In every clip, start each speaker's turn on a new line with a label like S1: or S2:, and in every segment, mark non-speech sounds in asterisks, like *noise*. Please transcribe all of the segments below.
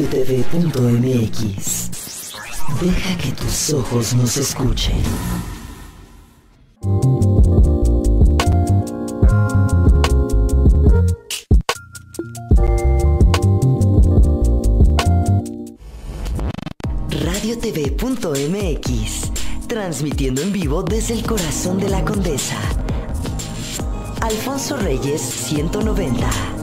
S1: RadioTV.mx. Deja que tus ojos nos escuchen. RadioTV.mx, transmitiendo en vivo desde el corazón de la condesa. Alfonso Reyes 190.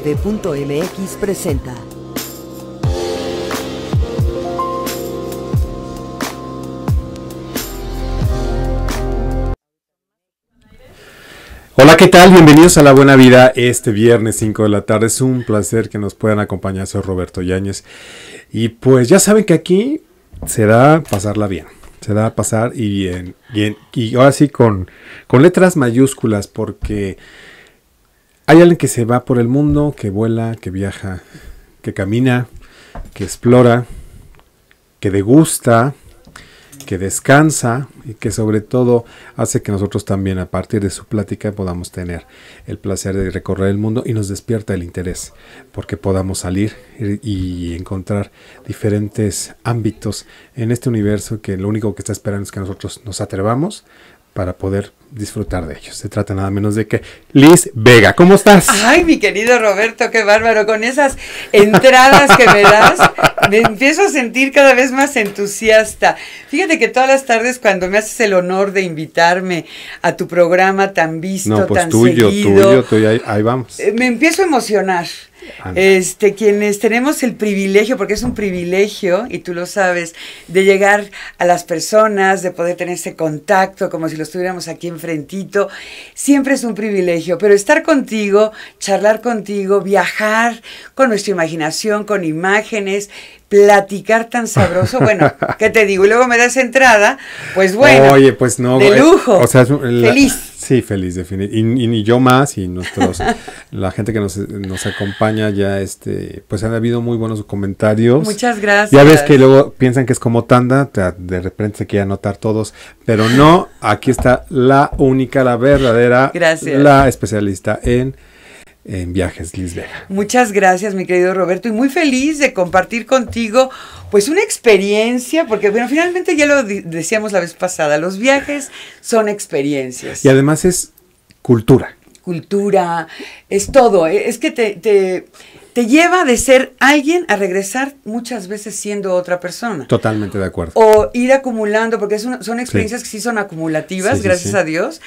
S1: TV.mx presenta.
S2: Hola, ¿qué tal? Bienvenidos a La Buena Vida este viernes 5 de la tarde. Es un placer que nos puedan acompañar. Soy Roberto Yáñez. Y pues ya saben que aquí se será pasarla bien se da a pasar y, bien, y, y ahora sí con, con letras mayúsculas porque hay alguien que se va por el mundo, que vuela, que viaja, que camina, que explora, que degusta, que descansa y que sobre todo hace que nosotros también a partir de su plática podamos tener el placer de recorrer el mundo y nos despierta el interés porque podamos salir y encontrar diferentes ámbitos en este universo que lo único que está esperando es que nosotros nos atrevamos para poder disfrutar de ellos. Se trata nada menos de que Liz Vega. ¿Cómo estás?
S3: Ay, mi querido Roberto, qué bárbaro. Con esas entradas que me das, me empiezo a sentir cada vez más entusiasta. Fíjate que todas las tardes cuando me haces el honor de invitarme a tu programa tan visto, no, pues tuyo, tuyo, tuyo,
S2: ahí vamos. Eh,
S3: me empiezo a emocionar. Este, quienes tenemos el privilegio, porque es un privilegio, y tú lo sabes, de llegar a las personas, de poder tener ese contacto, como si lo estuviéramos aquí enfrentito, siempre es un privilegio. Pero estar contigo, charlar contigo, viajar con nuestra imaginación, con imágenes, platicar tan sabroso. Bueno, *laughs* que te digo? Y luego me das entrada, pues bueno. Oye,
S2: pues no. De eh, lujo. feliz. Sí, feliz, definitivamente. Y, y, yo más, y nuestros, *laughs* la gente que nos, nos, acompaña ya, este, pues han habido muy buenos comentarios. Muchas gracias. Ya ves que luego piensan que es como tanda, de repente se quiere anotar todos, pero no, aquí está la única, la verdadera, gracias. la especialista en en viajes, Liz
S3: Muchas gracias, mi querido Roberto, y muy feliz de compartir contigo pues una experiencia, porque bueno, finalmente ya lo decíamos la vez pasada, los viajes son experiencias. Y
S2: además es cultura.
S3: Cultura, es todo, e, es que te, te lleva de ser alguien a regresar muchas veces siendo otra persona.
S2: Totalmente de acuerdo.
S3: O ir acumulando, porque son experiencias que sí son acumulativas, gracias a Dios,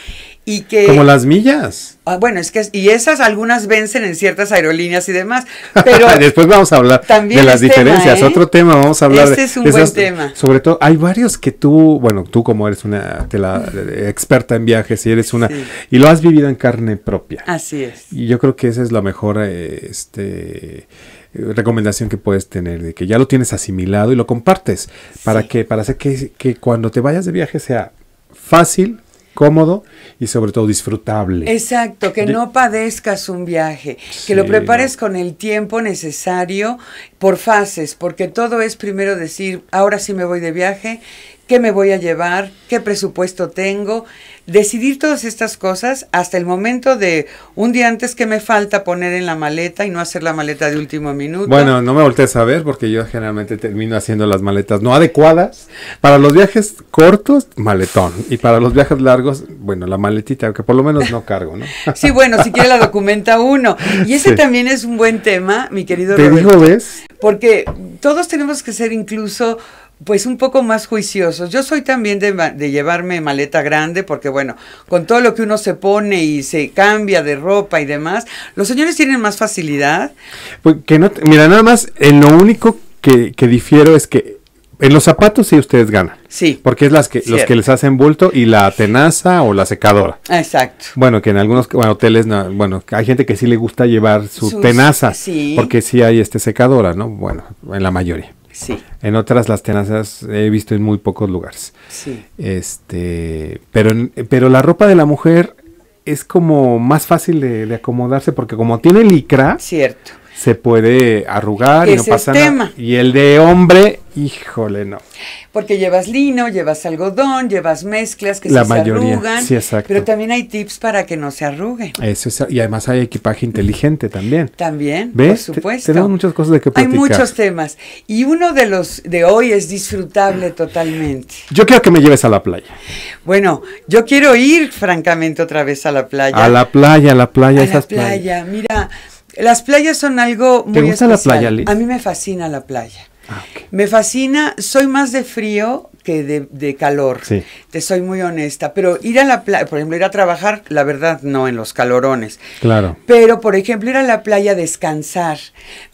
S3: como las
S2: millas.
S3: Ah, bueno, es que... Y esas algunas vencen en ciertas aerolíneas y demás. *laughs* Pero *laughs*
S2: Después vamos a hablar de las diferencias. ¿eh? Otro tema, vamos a hablar este es un buen tema. Sobre todo, hay varios que tú, bueno, tú como eres una eh, experta en viajes y eres una... Y lo has vivido en carne propia. Así es. Y yo creo que esa es la mejor, eh, este recomendación que puedes tener, de que ya lo tienes asimilado y lo compartes, para que, para hacer que, cuando te vayas de viaje sea fácil, cómodo y sobre todo disfrutable.
S3: Exacto, que no padezcas un viaje, que lo prepares con el tiempo necesario por fases, porque todo es primero decir, ahora sí me voy de viaje, qué me voy a llevar, qué presupuesto tengo, decidir todas estas cosas hasta el momento de un día antes que me falta poner en la maleta y no hacer la maleta de último minuto. Bueno,
S2: no me voltees a ver porque yo generalmente termino haciendo las maletas no adecuadas. Para los viajes cortos, maletón. Y para los viajes largos, bueno, la maletita, que por lo menos no cargo, ¿no?
S3: sí, bueno, si quiere la *laughs* documenta uno. Y ese también es un buen tema, mi querido Te dijo, ¿ves? Porque todos tenemos que ser incluso pues un poco más juiciosos. Yo soy también de, de, llevarme maleta grande porque bueno, con todo lo que uno se pone y se cambia de ropa y demás, los señores tienen más facilidad.
S2: Pues, no, mira, nada más, en lo único que, que difiero es que en los zapatos sí ustedes ganan. Sí. Porque es las que, los que les hacen bulto y la tenaza o la secadora. Exacto. Bueno, que en algunos hoteles, bueno, hay gente que sí le gusta llevar su tenaza. Porque sí hay este secadora, ¿no? Bueno, en la mayoría. Sí. En otras las tenazas he visto en muy pocos lugares. Sí. Este, pero, pero la ropa de la mujer es como más fácil de, acomodarse porque como tiene licra. Cierto. Se puede arrugar y no pasa nada. Y el de hombre, híjole, no
S3: porque llevas lino, llevas algodón, llevas mezclas que la mayoría, se arrugan. Sí, exacto. Pero también hay tips para que no se arruguen.
S2: Eso es, y además hay equipaje inteligente también.
S3: También, ¿Ves? por supuesto. tenemos
S2: muchas cosas de que platicar. Hay muchos
S3: temas. Y uno de los de hoy es disfrutable totalmente.
S2: Yo quiero que me lleves a la playa.
S3: Bueno, yo quiero ir francamente otra vez a la playa. A la
S2: playa, a la playa, a la playa.
S3: Mira, las playas son algo muy ¿Te gusta la playa, Liz? A mí me fascina la playa. Ah, me fascina, soy más de frío que de, calor, te soy muy honesta, pero ir a la playa, por ejemplo, ir a trabajar, la verdad no, en los calorones. Claro. Pero, por ejemplo, ir a la playa a descansar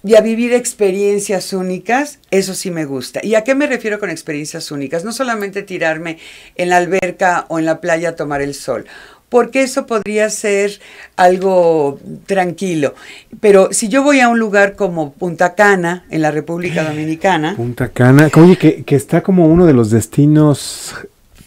S3: y a vivir experiencias únicas, eso sí me gusta. ¿Y a qué me refiero con experiencias únicas? No solamente tirarme en la alberca o en la playa a tomar el sol porque eso podría ser algo tranquilo. Pero si yo voy a un lugar como Punta Cana, en la República eh, Dominicana. Punta
S2: Cana, que, que está como uno de los destinos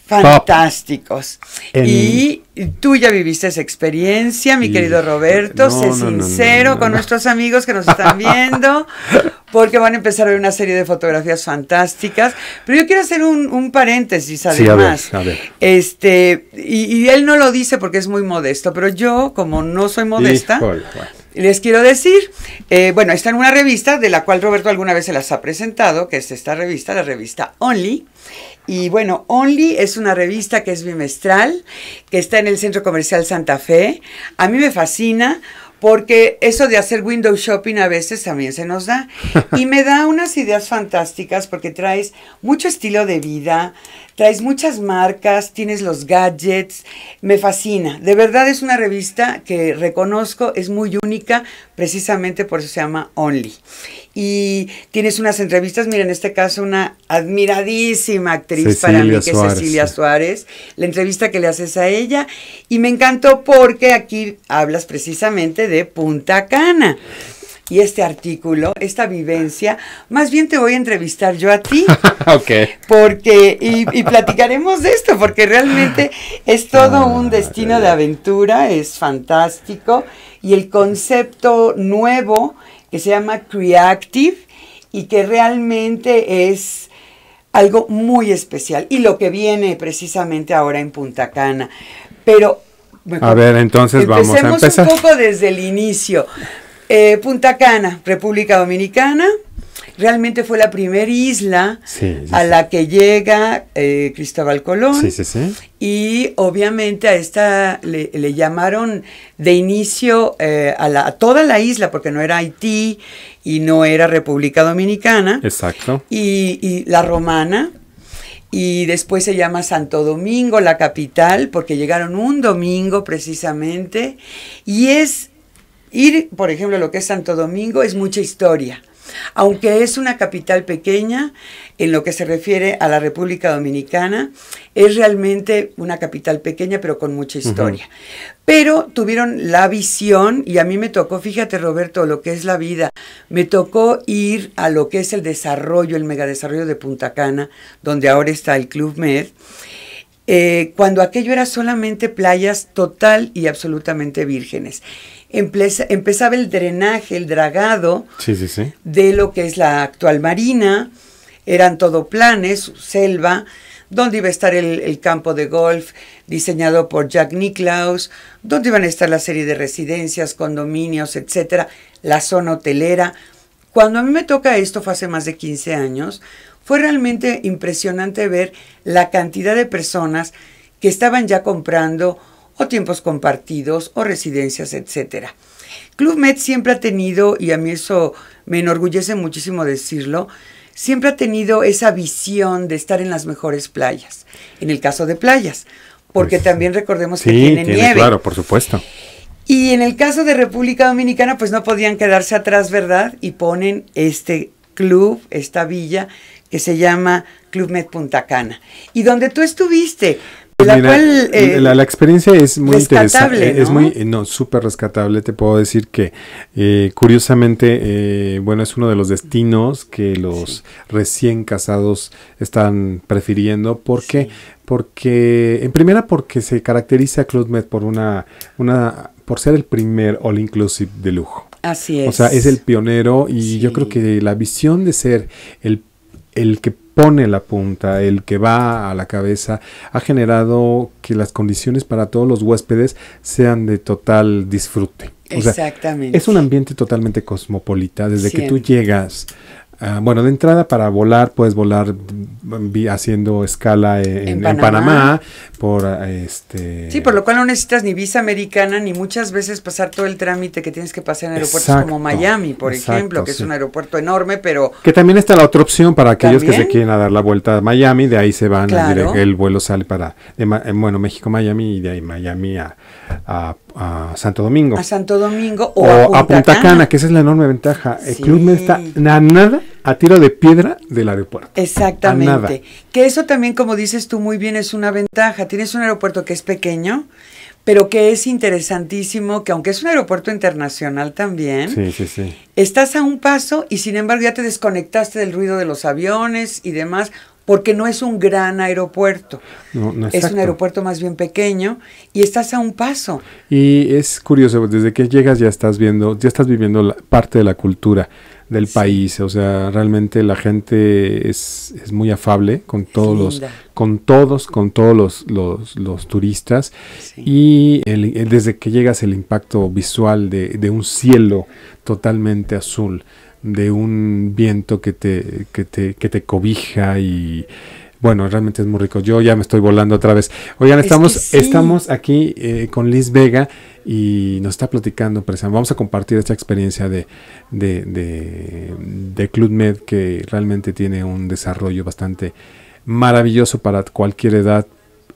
S3: fantásticos. Y tú ya viviste esa experiencia, mi querido Roberto, sé sincero con nuestros amigos que nos están viendo, *laughs* porque van a empezar ver... una serie de fotografías fantásticas. Pero yo quiero hacer un, paréntesis además. ver, Este, y, él no lo dice porque es muy modesto, pero yo, como no soy modesta, les quiero decir, eh, bueno, está en una revista de la cual Roberto alguna vez se las ha presentado, que es esta revista, la revista Only. Y bueno, Only es una revista que es bimestral, que está en el Centro Comercial Santa Fe. A mí me fascina porque eso de hacer window shopping a veces también se nos da. *laughs* Y me da unas ideas fantásticas porque traes mucho estilo de vida, traes muchas marcas, tienes los gadgets, me fascina. De verdad es una revista que reconozco, es muy única, Precisamente por eso se llama Only. Y tienes unas entrevistas, mira, en este caso una admiradísima actriz para mí, que es Cecilia Suárez, la entrevista que le haces a ella. Y me encantó porque aquí hablas precisamente de Punta Cana, y este artículo, esta vivencia, más bien te voy a entrevistar yo a ti. *laughs* ok. Porque, y, platicaremos de esto, porque realmente es todo un ah, destino de aventura, es fantástico. Y el concepto nuevo que se llama Creative y que realmente es algo muy especial. Y lo que viene precisamente ahora en Punta Cana. Pero a ver, entonces vamos a empezar. un poco desde el inicio. Eh, Punta Cana, República Dominicana. Realmente fue la primera isla a la que llega eh, Cristóbal Colón. Y obviamente a esta le, llamaron de inicio eh, a, la, toda la isla, porque no era Haití y no era República Dominicana. Exacto. y la romana y después se llama Santo Domingo, la capital, porque llegaron un domingo precisamente, y es Ir, por ejemplo, a lo que es Santo Domingo es mucha historia. Aunque es una capital pequeña en lo que se refiere a la República Dominicana, es realmente una capital pequeña pero con mucha historia. Pero tuvieron la visión y a mí me tocó, fíjate Roberto, lo que es la vida, me tocó ir a lo que es el desarrollo, el megadesarrollo de Punta Cana, donde ahora está el Club Med eh, cuando aquello era solamente playas total y absolutamente vírgenes. empezaba el drenaje, el dragado de lo que es la actual marina, eran todo planes, selva, donde iba a estar el, campo de golf diseñado por Jack Nicklaus, donde iban a estar la serie de residencias, condominios, etcétera, la zona hotelera. Cuando a mí me toca esto fue hace más de 15 años, fue realmente impresionante ver la cantidad de personas que estaban ya comprando o tiempos compartidos o residencias, etc. Club Med siempre ha tenido, y a mí eso me enorgullece muchísimo decirlo, siempre ha tenido esa visión de estar en las mejores playas, en el caso de playas, porque pues, también recordemos que sí, tiene, tiene Claro,
S2: por supuesto.
S3: Y en el caso de República Dominicana, pues no podían quedarse atrás, ¿verdad? Y ponen este club, esta villa, que se llama Club Med Punta Cana, y donde tú estuviste. Pues la, cual, eh, la, experiencia es muy interesante, es muy,
S2: eh, no, súper rescatable, te puedo decir que eh, curiosamente, bueno, es uno de los destinos que los recién casados están prefiriendo porque, qué? porque, en primera porque se caracteriza Club Med por una, una, por ser el primer all inclusive de lujo.
S3: Así es. O sea, es el
S2: pionero y yo creo que la visión de ser el el que pone la punta, el que va a la cabeza, ha generado que las condiciones para todos los huéspedes sean de total disfrute. Exactamente. es un ambiente totalmente cosmopolita. Desde que tú llegas Ah, bueno, de entrada para volar puedes volar haciendo escala en, Panamá. por ah, este sí,
S3: por lo cual no necesitas ni visa americana ni muchas veces pasar todo el trámite que tienes que pasar en aeropuertos como Miami, por ejemplo, que es un aeropuerto enorme, pero
S2: que también está la otra opción para aquellos que se quieren dar la vuelta a Miami, de ahí se van, claro. el vuelo sale para eh, bueno México Miami y de ahí Miami a, a a Santo Domingo. A
S3: Santo Domingo o, a, Punta Cana.
S2: que esa es la enorme ventaja. El club está nada, a tiro de piedra del aeropuerto.
S3: Exactamente. Que eso también, como dices tú muy bien, es una ventaja. Tienes un aeropuerto que es pequeño, pero que es interesantísimo, que aunque es un aeropuerto internacional también, sí, sí, sí. estás a un paso y sin embargo ya te desconectaste del ruido de los aviones y demás porque no es un gran aeropuerto. es un aeropuerto más bien pequeño y estás a un paso.
S2: Y es curioso, desde que llegas ya estás viendo, ya estás viviendo parte de la cultura del país, o sea, realmente la gente es, muy afable con todos los, con todos, con todos los, turistas y desde que llegas el impacto visual de un cielo totalmente azul, de un viento que te, que te, que te cobija y bueno, realmente es muy rico. Yo ya me estoy volando otra vez. Oigan, estamos, estamos aquí eh, con Liz Vega y nos está platicando, Vamos a compartir esta experiencia de, de Club Med que realmente tiene un desarrollo bastante maravilloso para cualquier edad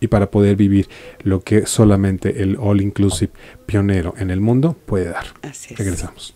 S2: y para poder vivir lo que solamente el All Inclusive pionero en el mundo puede dar. Así es. Regresamos.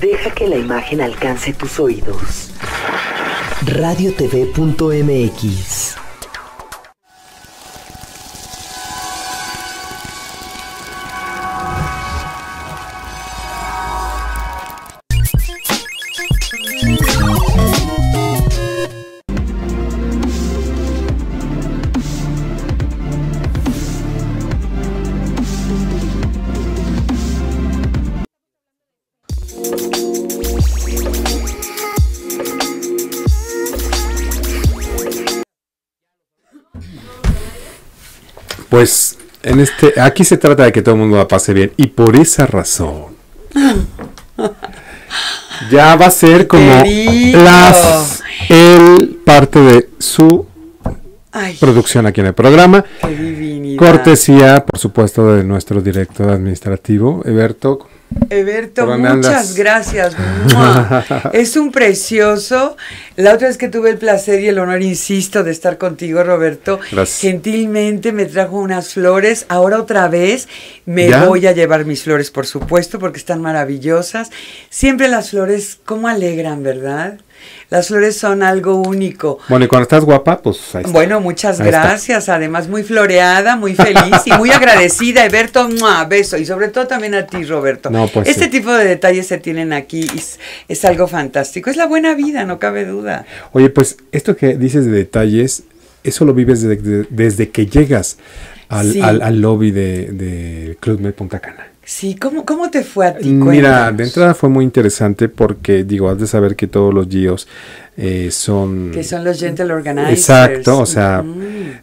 S1: Deja que la imagen alcance tus oídos. Radiotv.mx
S2: Pues en este, aquí se trata de que todo el mundo la pase bien y por esa razón *laughs* ya va a ser como las, el parte de su producción aquí en el programa.
S3: Cortesía,
S2: por supuesto, de nuestro director administrativo, Eberto.
S3: Eberto, muchas gracias. *laughs* es un precioso. La otra vez que tuve el placer y el honor, insisto, de estar contigo, Roberto, gentilmente me trajo unas flores. Ahora otra vez me voy a llevar mis flores, por supuesto, porque están maravillosas. Siempre las flores, ¿cómo alegran, verdad? Las flores son algo único.
S2: Bueno, y cuando estás guapa, pues ahí está. Bueno, muchas gracias.
S3: Además, muy floreada, muy feliz y muy *laughs* agradecida. Eberto, un beso. Y sobre todo también a ti, Roberto. No, pues, este tipo de detalles se tienen aquí es, algo fantástico. Es la buena vida, no cabe duda.
S2: Oye, pues esto que dices de detalles, eso lo vives desde, que llegas al, al, lobby del de Club Med Punta Cana.
S3: Sí, ¿cómo, te fue a ti? Mira, de entrada
S2: fue muy interesante porque, digo, has de saber que todos los GIOs eh, son... Que
S3: son los Gentle Organizers. Exacto, o sea,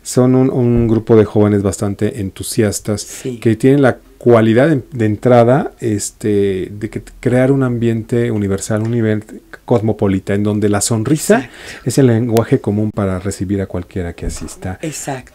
S2: son un, grupo de jóvenes bastante entusiastas que tienen la cualidad de, entrada este, de que crear un ambiente universal, un nivel cosmopolita, en donde la sonrisa es el lenguaje común para recibir a cualquiera que asista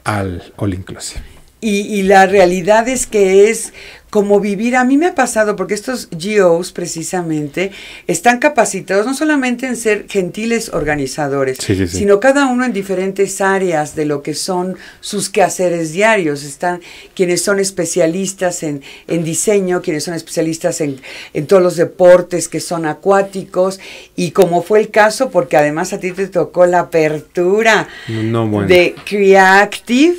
S2: al All Inclusive.
S3: y, la realidad es que es como vivir. A mí me ha pasado, porque estos GOs precisamente están capacitados no solamente en ser gentiles organizadores, sino cada uno en diferentes áreas de lo que son sus quehaceres diarios. Están quienes son especialistas en, diseño, quienes son especialistas en, todos los deportes que son acuáticos, y como fue el caso, porque además a ti te tocó la apertura
S2: de
S3: Creative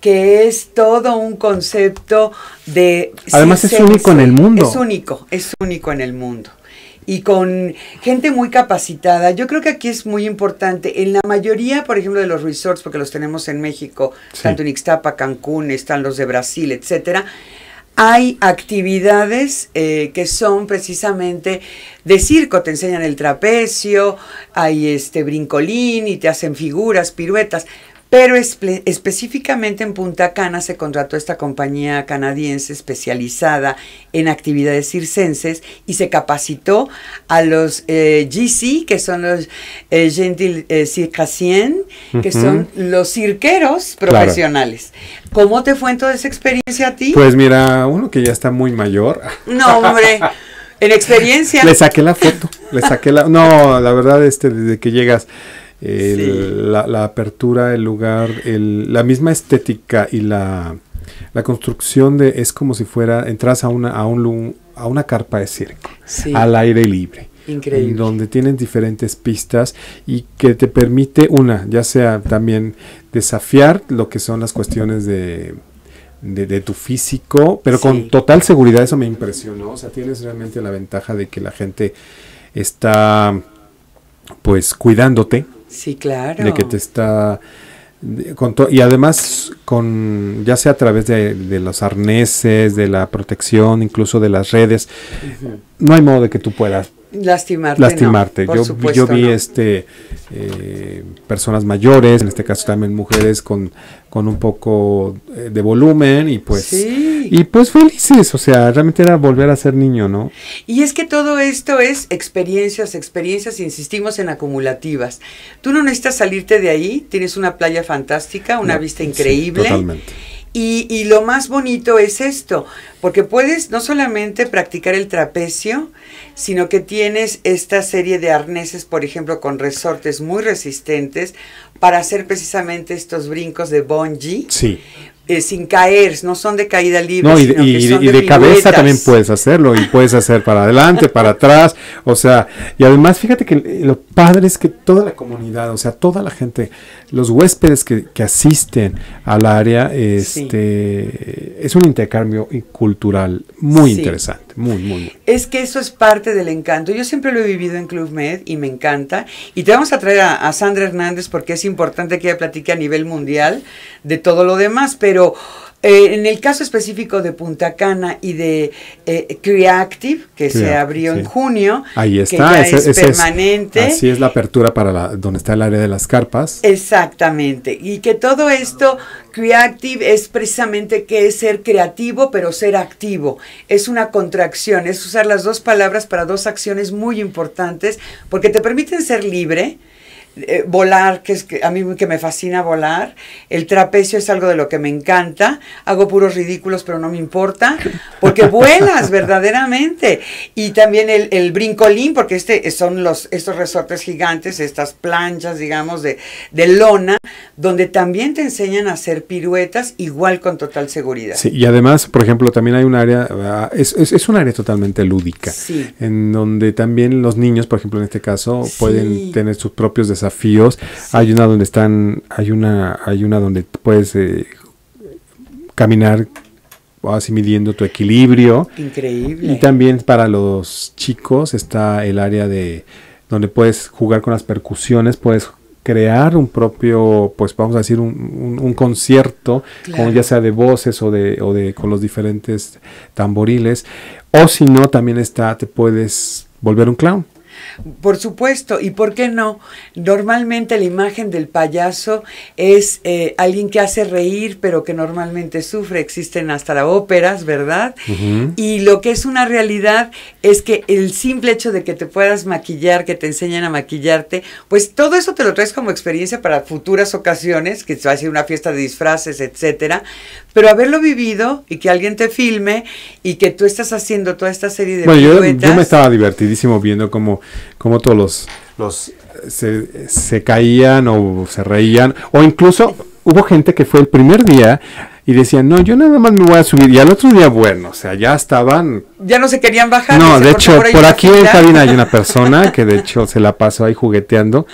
S3: que es todo un concepto de... Además es único en el mundo. Es único, es único en el mundo. Y con gente muy capacitada. Yo creo que aquí es muy importante. En la mayoría, por ejemplo, de los resorts, porque los tenemos en México, tanto en Ixtapa, Cancún, están los de Brasil, etcétera, hay actividades eh, que son precisamente de circo, te enseñan el trapecio, hay este brincolín y te hacen figuras, piruetas. Pero específicamente en Punta Cana se contrató esta compañía canadiense especializada en actividades circenses y se capacitó a los eh, GC, que son los eh, Gentil eh, que son los cirqueros profesionales. ¿Cómo te fue en toda esa experiencia a ti? Pues
S2: mira, uno que ya está muy mayor. *laughs*
S3: No, hombre. en experiencia. Le saqué
S2: la foto, le saqué la... No, la verdad, este, desde que llegas, la, apertura, del lugar, el, la misma estética y la, construcción de es como si fuera, entras a una, a un, a una carpa de circo, al aire libre. Increíble. Donde tienen diferentes pistas y que te permite una, ya sea también desafiar lo que son las cuestiones de, tu físico, pero con total seguridad, eso me impresionó. O sea, tienes realmente la ventaja de que la gente está pues cuidándote,
S3: Sí, claro. De que te
S2: está... Con y además, con ya sea a través de, los arneses, de la protección, incluso de las redes, no hay modo de que tú puedas lastimarte. lastimarte. yo, yo, vi este eh, personas mayores, en este caso también mujeres con con un poco eh, de volumen y pues y pues felices, o sea, realmente era volver a ser niño, ¿no?
S3: Y es que todo esto es experiencias, experiencias, insistimos en acumulativas. Tú no necesitas salirte de ahí, tienes una playa fantástica, una vista increíble. totalmente. Y, y, lo más bonito es esto, porque puedes no solamente practicar el trapecio, sino que tienes esta serie de arneses, por ejemplo, con resortes muy resistentes para hacer precisamente estos brincos de bungee. Sí. Eh, sin caer, no son de caída libre. y, de, cabeza también
S2: puedes hacerlo, y puedes hacer para adelante, para atrás, o sea, y además fíjate que lo padre es que toda la comunidad, o sea, toda la gente, los huéspedes que, asisten al área, este, es un intercambio cultural muy interesante, muy, muy,
S3: Es que eso es parte del encanto, yo siempre lo he vivido en Club Med y me encanta, y te vamos a traer a, a Sandra Hernández porque es importante que ella platique a nivel mundial de todo lo demás, pero pero eh, en el caso específico de Punta Cana y de eh, Creative, que se abrió en junio, ahí está, es permanente. así
S2: es la apertura para la, donde está el área de las carpas.
S3: Exactamente, y que todo esto, Creative es precisamente que es ser creativo, pero ser activo. Es una contracción, es usar las dos palabras para dos acciones muy importantes, porque te permiten ser libre, eh, volar, que es a mí que me fascina volar, el trapecio es algo de lo que me encanta, hago puros ridículos pero no me importa, porque *laughs* vuelas verdaderamente, y también el, brincolín, porque este son los, estos resortes gigantes, estas planchas, digamos, de, lona, donde también te enseñan a hacer piruetas igual con total seguridad. Sí, y
S2: además, por ejemplo, también hay un área, ah, es, un área totalmente lúdica, sí. en donde también los niños, por ejemplo, en este caso, pueden tener sus propios desafíos, desafíos. Hay una donde están, hay una, hay una donde puedes eh, caminar así midiendo tu equilibrio. Increíble. Y también para los chicos está el área de donde puedes jugar con las percusiones, puedes crear un propio, pues vamos a decir, un, concierto, ya sea de voces o de, o de con los diferentes tamboriles. O si no, también está, te puedes volver un clown.
S3: Por supuesto, ¿y por qué no? Normalmente la imagen del payaso es eh, alguien que hace reír, pero que normalmente sufre. Existen hasta óperas, ¿verdad? Y lo que es una realidad es que el simple hecho de que te puedas maquillar, que te enseñen a maquillarte, pues todo eso te lo traes como experiencia para futuras ocasiones, que va a ser una fiesta de disfraces, etcétera. Pero haberlo vivido y que alguien te filme y que tú estás haciendo toda esta serie de bueno, yo, me estaba
S2: divertidísimo viendo cómo como todos los, los se, caían o se reían, o incluso hubo gente que fue el primer día y decían, no, yo nada más me voy a subir, y al otro día, bueno, o sea, ya estaban...
S3: Ya no se querían bajar. No, de hecho, por, aquí en cabina hay
S2: una persona *laughs* que de hecho se la pasó ahí jugueteando.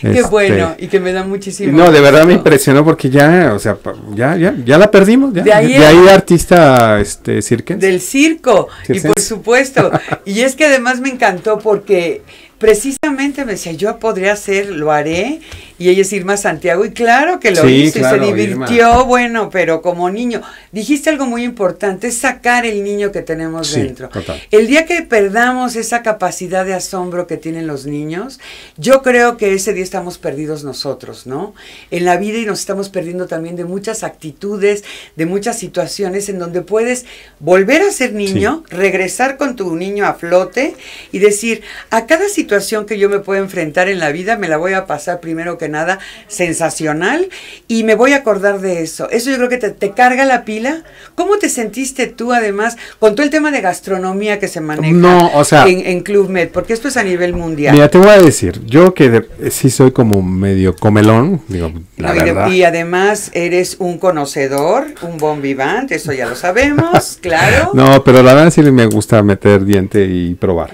S2: Qué este, bueno, y
S3: que me da muchísimo. No, de verdad me
S2: impresionó porque ya, o sea, ya, ya, ya la perdimos,
S3: ya. De ahí,
S2: artista, este, cirque. Del
S3: circo, y por supuesto, *laughs* y es que además me encantó porque precisamente me decía, yo podría hacer, lo haré. Y ella es Irma Santiago, y claro que lo hizo y se divirtió, bueno, pero como niño. Dijiste algo muy importante, es sacar el niño que tenemos dentro. El día que perdamos esa capacidad de asombro que tienen los niños, yo creo que ese día estamos perdidos nosotros, ¿no? En la vida y nos estamos perdiendo también de muchas actitudes, de muchas situaciones en donde puedes volver a ser niño, regresar con tu niño a flote y decir, a cada situación situación que yo me puedo enfrentar en la vida, me la voy a pasar primero que nada sensacional y me voy a acordar de eso. Eso yo creo que te, carga la pila. ¿Cómo te sentiste tú además con todo el tema de gastronomía que se maneja o sea, en, Club Med? Porque esto es a nivel mundial. Mira, te voy a
S2: decir, yo que si eh, sí soy como medio comelón, digo, la verdad. Y,
S3: además eres un conocedor, un bon vivant, eso ya lo sabemos, claro. *laughs*
S2: No, pero la verdad sí me gusta meter diente y probar.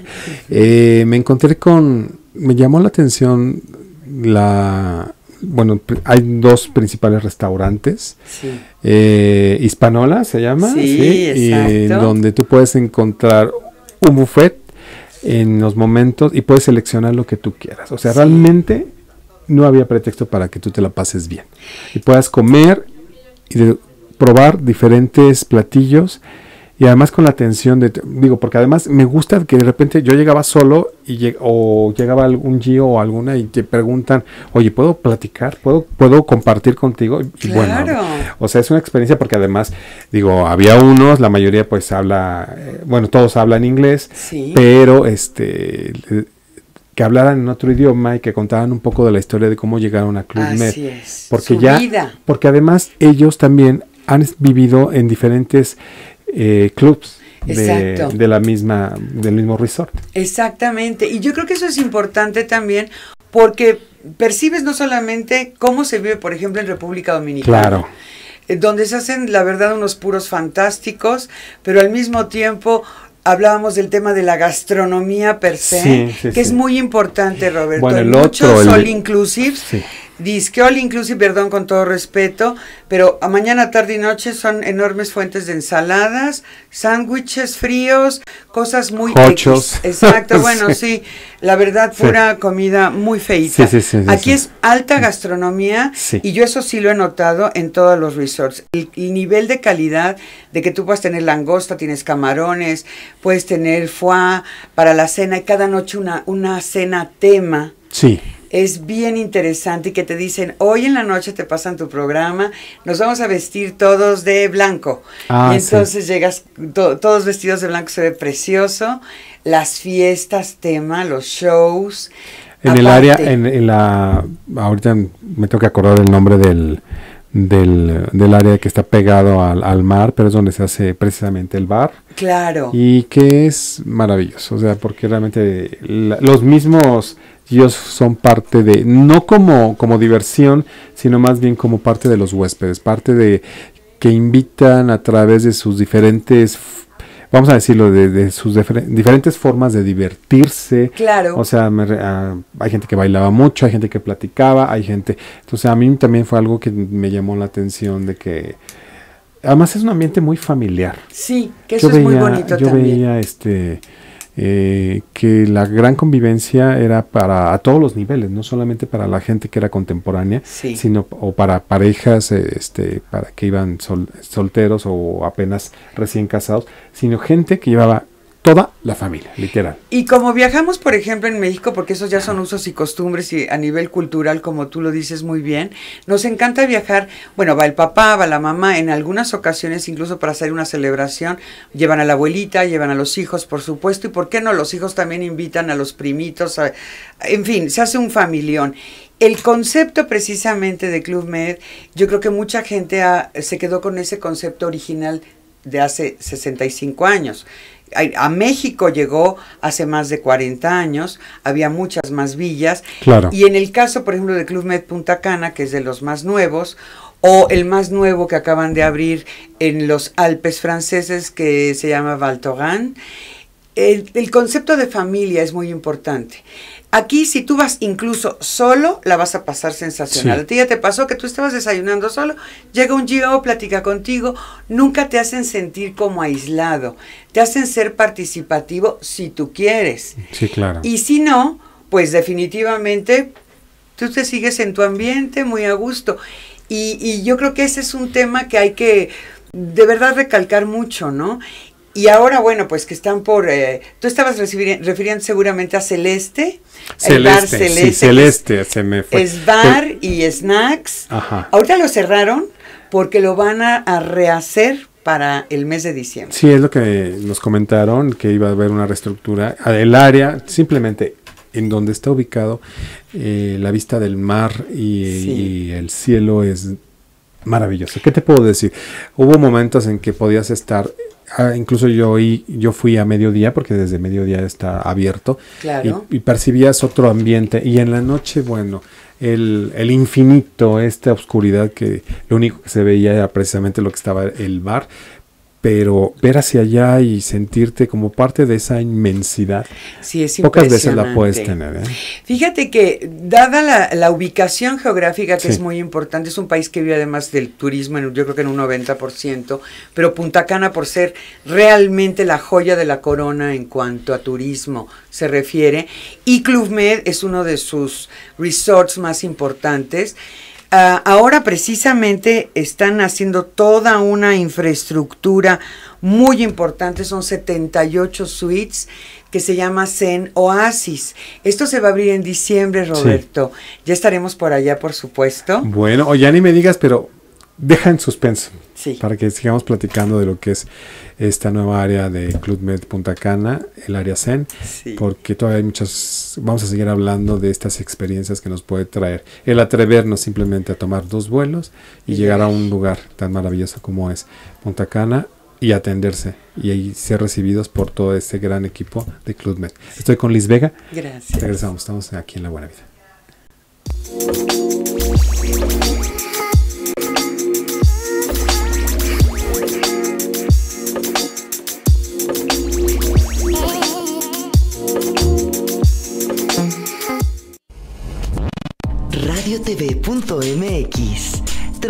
S2: Eh, me encontré con, me llamó la atención la, bueno, hay dos principales restaurantes. Eh, Hispanola se llama, y donde tú puedes encontrar un buffet en los momentos y puedes seleccionar lo que tú quieras. O sea, realmente no había pretexto para que tú te la pases bien y puedas comer y probar diferentes platillos y además con la atención de, digo, porque además me gusta que de repente yo llegaba solo y o llegaba algún Gio o alguna y te preguntan, oye, ¿puedo platicar? ¿Puedo, puedo compartir contigo? Y claro. o sea, es una experiencia porque además, digo, había unos, la mayoría pues habla, eh, bueno, todos hablan inglés, pero este que hablaran en otro idioma y que contaran un poco de la historia de cómo llegaron a Club Así Es, porque ya, porque además ellos también han vivido en diferentes eh, clubs de, la misma, del mismo resort.
S3: Exactamente. Y yo creo que eso es importante también porque percibes no solamente cómo se vive, por ejemplo, en República Dominicana. Eh, donde se hacen, la verdad, unos puros fantásticos, pero al mismo tiempo hablábamos del tema de la gastronomía per se, que es muy importante, Roberto. Bueno, el otro, el... inclusive Disqueol All Inclusive, perdón, con todo respeto, pero a mañana, tarde y noche son enormes fuentes de ensaladas, sándwiches fríos, cosas muy... Ochos. *laughs* Exacto, bueno, sí. la verdad, fue una comida muy feita. Sí, Aquí es alta gastronomía y yo eso sí lo he notado en todos los resorts. El, nivel de calidad de que tú puedes tener langosta, tienes camarones, puedes tener foie para la cena y cada noche una, una cena tema. Sí es bien interesante que te dicen, hoy en la noche te pasan tu programa, nos vamos a vestir todos de blanco. y ah, entonces llegas todos vestidos de blanco, se ve precioso, las fiestas, tema, los shows. En el área,
S2: en, la, ahorita me tengo que acordar el nombre del del, del, área que está pegado al, mar, pero es donde se hace precisamente el bar. Claro. Y que es maravilloso, o sea, porque realmente los mismos ellos son parte de, no como, como diversión, sino más bien como parte de los huéspedes, parte de que invitan a través de sus diferentes vamos a decirlo, de, de sus diferentes formas de divertirse. Claro. O sea, ah, hay gente que bailaba mucho, hay gente que platicaba, hay gente... Entonces a mí también fue algo que me llamó la atención de que... Además es un ambiente muy familiar. Sí, que eso es muy bonito también. Yo veía este eh, que la gran convivencia era para a todos los niveles, no solamente para la gente que era contemporánea, sino o para parejas eh, este, para que iban solteros o apenas recién casados, sino gente que llevaba toda la familia, literal.
S3: Y como viajamos, por ejemplo, en México, porque esos ya son usos y costumbres y a nivel cultural, como tú lo dices muy bien, nos encanta viajar, bueno, va el papá, va la mamá, en algunas ocasiones incluso para hacer una celebración, llevan a la abuelita, llevan a los hijos, por supuesto, y por qué no, los hijos también invitan a los primitos, en fin, se hace un familión. El concepto precisamente de Club Med, yo creo que mucha gente se quedó con ese concepto original de hace 65 años a México llegó hace más de 40 años, había muchas más villas. Y en el caso, por ejemplo, del Club Med Punta Cana, que es de los más nuevos, o el más nuevo que acaban de abrir en los Alpes franceses, que se llama Val el, concepto de familia es muy importante. Aquí, si tú vas incluso solo, la vas a pasar sensacional. A ti ya te pasó que tú estabas desayunando solo, llega un GO, platica contigo, nunca te hacen sentir como aislado, te hacen ser participativo si tú quieres. Sí, claro. Y si no, pues definitivamente tú te sigues en tu ambiente muy a gusto. y yo creo que ese es un tema que hay que de verdad recalcar mucho, ¿no? Y ahora, bueno, pues que están por... Eh, tú estabas refiriendo seguramente a Celeste. Celeste, Celeste, sí, Celeste se me fue. Es bar y snacks. Ajá. Ahorita lo cerraron porque lo van a, rehacer para el mes de diciembre.
S2: Sí, es lo que nos comentaron, que iba a haber una reestructura. El área, simplemente en donde está ubicado, eh, la vista del mar y, y el cielo es maravilloso. ¿Qué te puedo decir? Hubo momentos en que podías estar Ah, incluso yo, yo fui a mediodía, porque desde mediodía está abierto, y, percibías otro ambiente. Y en la noche, bueno, el, el, infinito, esta oscuridad que lo único que se veía era precisamente lo que estaba el bar, pero ver hacia allá y sentirte como parte de esa inmensidad,
S3: sí, es pocas veces la puedes tener. ¿eh? Fíjate que, dada la, ubicación geográfica, que es muy importante, es un país que vive además del turismo, yo creo que en un 90%, pero Punta Cana, por ser realmente la joya de la corona en cuanto a turismo se refiere, y Club Med es uno de sus resorts más importantes, Ah, ahora precisamente están haciendo toda una infraestructura muy importante, son 78 suites que se llama Zen Oasis. Esto se va a abrir en diciembre, Roberto. Ya estaremos por allá, por supuesto.
S2: Bueno, o ya ni me digas, pero deja en suspenso. Para que sigamos platicando de lo que es esta nueva área de Club Med Punta Cana, el área Zen, porque todavía hay muchas, vamos a seguir hablando de estas experiencias que nos puede traer el atrevernos simplemente a tomar dos vuelos y llegar a un lugar tan maravilloso como es Punta Cana y atenderse y ahí ser recibidos por todo este gran equipo de Club Med. Estoy con Liz Vega. Gracias. Regresamos, estamos aquí en La Buena Vida.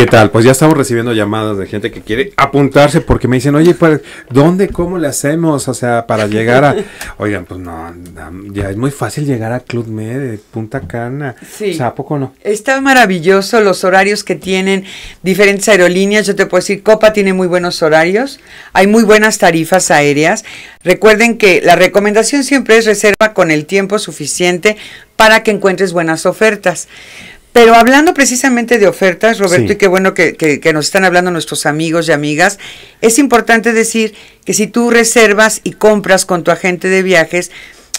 S2: ¿Qué tal? Pues ya estamos recibiendo llamadas de gente que quiere apuntarse porque me dicen, oye, pues, ¿dónde, cómo le hacemos?
S3: O sea, para llegar a...
S2: *laughs* Oigan, pues no,
S3: ya es muy fácil llegar a Club Med de Punta Cana. Sí. O sea, ¿a poco no? Está maravilloso los horarios que tienen diferentes aerolíneas. Yo te puedo decir, Copa tiene muy buenos horarios. Hay muy buenas tarifas aéreas. Recuerden que la recomendación siempre es reserva con el tiempo suficiente para que encuentres buenas ofertas. Pero hablando precisamente de ofertas, Roberto, y qué bueno que, nos están hablando nuestros amigos y amigas, es importante decir que si tú reservas y compras con tu agente de viajes,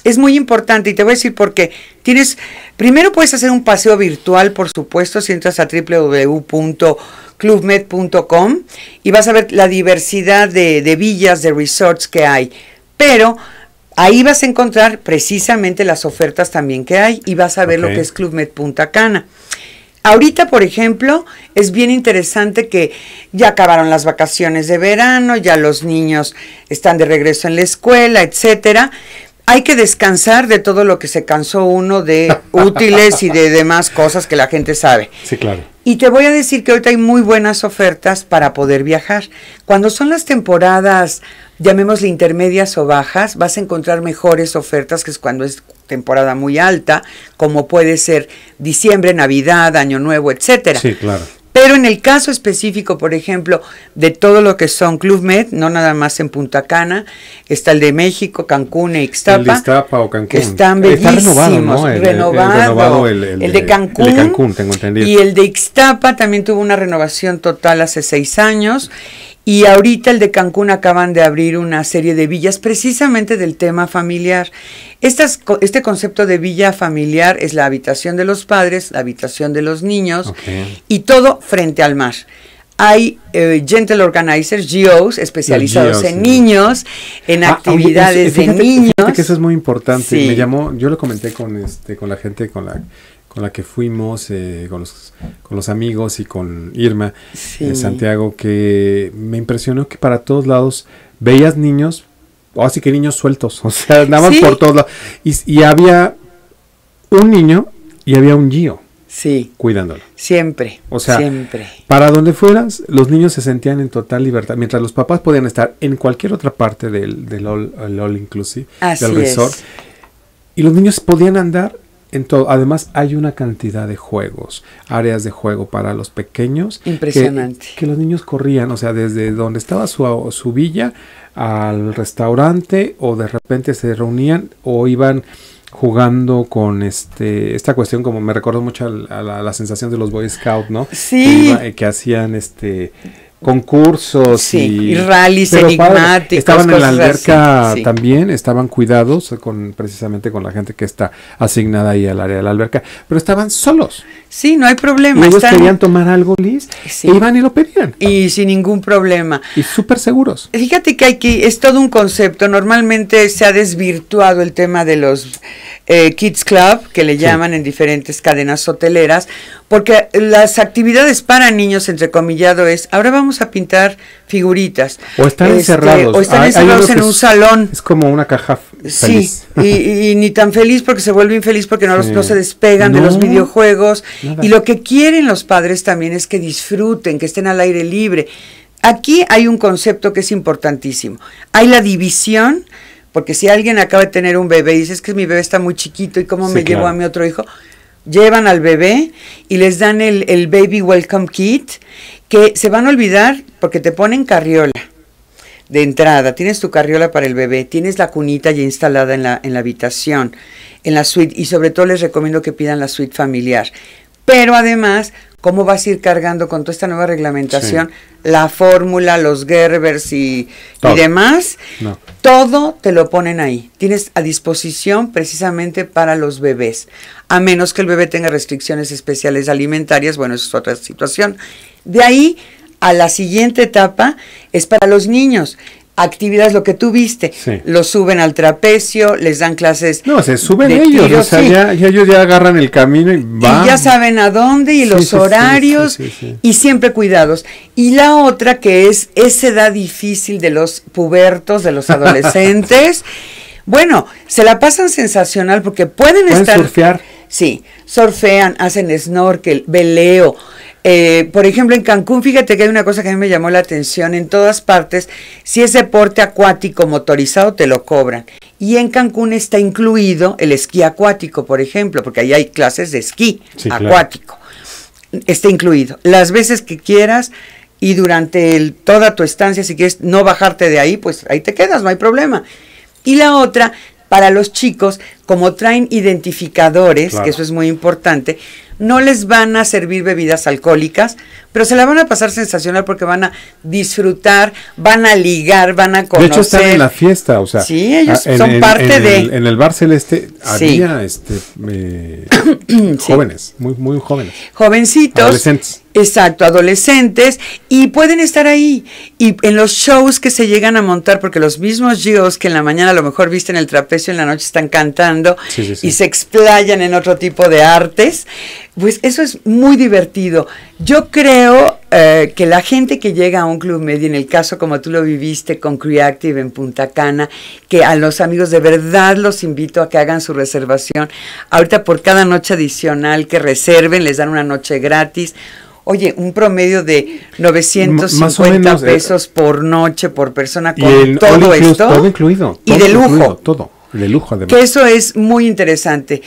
S3: es muy importante y te voy a decir por qué. Tienes, primero puedes hacer un paseo virtual, por supuesto, si entras a www.clubmed.com y vas a ver la diversidad de villas, de resorts que hay. Pero Ahí vas a encontrar precisamente las ofertas también que hay y vas a ver lo que es Club Med Punta Cana. Ahorita, por ejemplo, es bien interesante que ya acabaron las vacaciones de verano, ya los niños están de regreso en la escuela, etcétera. Hay que descansar de todo lo que se cansó uno de *laughs* útiles y de demás cosas que la gente sabe. Sí, claro. Y te voy a decir que ahorita hay muy buenas ofertas para poder viajar. Cuando son las temporadas, llamémosle intermedias o bajas, vas a encontrar mejores ofertas que es cuando es temporada muy alta, como puede ser diciembre, Navidad, Año Nuevo, etcétera. Sí, claro. Pero en el caso específico, por ejemplo, de todo lo que son Club Med, no nada más en Punta Cana, está el de México, Cancún e Ixtapa. El Ixtapa o Cancún. están bellísimos. Está renovado, El, renovado. el, de Cancún. El de Cancún,
S2: tengo entendido. Y el
S3: de Ixtapa también tuvo una renovación total hace seis años. Y ahorita el de Cancún acaban de abrir una serie de villas precisamente del tema familiar. Estas, este concepto de villa familiar es la habitación de los padres, la habitación de los niños y todo frente al mar. Hay eh, gentle organizers, GOs, especializados en niños, en ah, pues, actividades de niños. que eso
S2: es muy importante. Me llamó, yo lo comenté con este, con la gente con la con la que fuimos eh, con, los, con los amigos y con Irma de Santiago, que me impresionó que para todos lados veías niños, o así que niños sueltos, *laughs* o sea, andaban por todos lados. Y, y, había un niño y había un guío Sí. Cuidándolo. Siempre. O sea, siempre. para donde fueras, los niños se sentían en total libertad, mientras los papás podían estar en cualquier otra parte del, del all, Inclusive, del resort. Y los niños podían andar en todo. Además, hay una cantidad de juegos, áreas de juego para los pequeños. Impresionante. Que, los niños corrían, o sea, desde donde estaba su, villa al restaurante o de repente se reunían o iban jugando con este esta cuestión como me recuerdo mucho a la, sensación de los Boy Scouts, ¿no? Sí. que eh, hacían este concursos y, rallies enigmáticos. estaban en la alberca también, estaban cuidados con precisamente con la gente que está asignada ahí al área de la
S3: alberca, pero estaban solos. Sí, no hay problema. ellos querían tomar algo, Liz, e iban y lo pedían. Y sin ningún problema. Y súper seguros. Fíjate que aquí es todo un concepto. Normalmente se ha desvirtuado el tema de los eh, Kids Club, que le llaman en diferentes cadenas hoteleras, porque las actividades para niños, entre comillado es, ahora vamos a pintar figuritas. O están este, encerrados. O están encerrados en un salón.
S2: Es como una caja Sí, y,
S3: ni tan feliz porque se vuelve infeliz porque no, los, se despegan de los videojuegos. Y lo que quieren los padres también es que disfruten, que estén al aire libre. Aquí hay un concepto que es importantísimo. Hay la división, porque si alguien acaba de tener un bebé y dices es que mi bebé está muy chiquito y cómo me llevo a mi otro hijo, llevan al bebé y les dan el, el, baby welcome kit, que se van a olvidar porque te ponen carriola de entrada, tienes tu carriola para el bebé, tienes la cunita ya instalada en la, en la habitación, en la suite, y sobre todo les recomiendo que pidan la suite familiar pero además cómo vas a ir cargando con toda esta nueva reglamentación, la fórmula, los Gerbers y, y demás. Todo te lo ponen ahí. Tienes a disposición precisamente para los bebés. A menos que el bebé tenga restricciones especiales alimentarias, bueno, eso es otra situación. De ahí a la siguiente etapa es para los niños actividades, lo que tú viste. Los suben al trapecio, les dan clases. No,
S2: se suben ellos, o sea, ya, ellos ya agarran el camino y van. Y ya
S3: saben a dónde y los horarios y siempre cuidados. Y la otra que es esa edad difícil de los pubertos, de los *laughs* adolescentes. bueno, se la pasan sensacional porque pueden, pueden estar... surfear. Sí, surfean, hacen snorkel, veleo, eh, por ejemplo, en Cancún, fíjate que hay una cosa que a mí me llamó la atención. En todas partes, si es deporte acuático motorizado, te lo cobran. Y en Cancún está incluido el esquí acuático, por ejemplo, porque ahí hay clases de esquí acuático. Está incluido. Las veces que quieras y durante toda tu estancia, si quieres no bajarte de ahí, pues ahí te quedas, no hay problema. Y la otra, para los chicos, como traen identificadores, que eso es muy importante, no les van a servir bebidas alcohólicas, pero se la van a pasar sensacional porque van a disfrutar, van a ligar, van a conocer. De hecho están en la
S2: fiesta, o sea. Sí, ellos ah, son parte de. en el Bar Celeste había este, eh,
S3: *coughs* jóvenes,
S2: muy, muy jóvenes.
S3: Jovencitos. Adolescentes. Exacto, adolescentes y pueden estar ahí. Y en los shows que se llegan a montar, porque los mismos Gios que en la mañana a lo mejor visten el trapecio, en la noche están cantando y se explayan en otro tipo de artes, pues eso es muy divertido. Yo creo creo eh, que la gente que llega a un club medio, en el caso como tú lo viviste con Creative en Punta Cana, que a los amigos de verdad los invito a que hagan su reservación. Ahorita por cada noche adicional que reserven, les dan una noche gratis. Oye, un promedio de 950 eh, pesos por noche, por persona, con todo esto. Todo
S2: incluido. y de lujo. todo, de lujo además. Que
S3: eso es muy interesante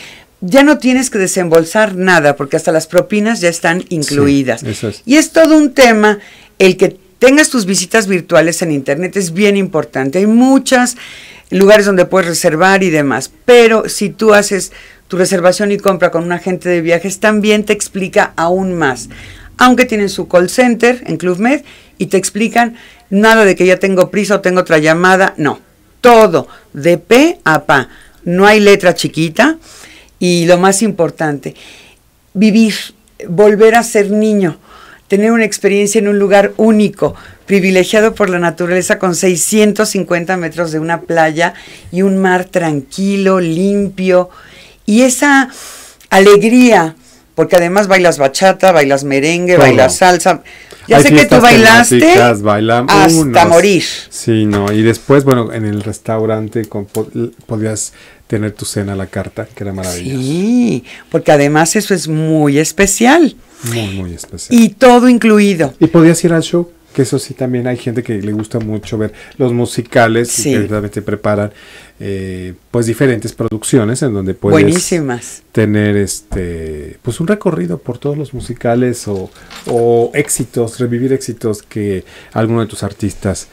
S3: ya no tienes que desembolsar nada, porque hasta las propinas ya están incluidas. Y es todo un tema el que tengas tus visitas virtuales en Internet, es bien importante. Hay muchos lugares donde puedes reservar y demás, pero si tú haces tu reservación y compra con un agente de viajes, también te explica aún más. Aunque tienen su call center en Club Med y te explican nada de que ya tengo prisa o tengo otra llamada, no. Todo, de P a PA. No hay letra chiquita y lo más importante, vivir, volver a ser niño, tener una experiencia en un lugar único, privilegiado por la naturaleza con 650 metros de una playa y un mar tranquilo, limpio, y esa alegría, porque además bailas bachata, bailas merengue, bailas salsa. Ya sé que tú bailaste hasta morir.
S2: Sí, no, y después, bueno, en el restaurante con, podías tener tu cena a la carta, que era maravilloso. Sí, porque además eso es muy especial. Muy, muy especial. Y todo incluido. Y podías ir al show, que eso sí también hay gente que le gusta mucho ver los musicales y que realmente preparan eh, pues diferentes producciones en donde puedes Buenísimas. tener este pues un recorrido por todos los musicales o, o éxitos, revivir éxitos que alguno de tus artistas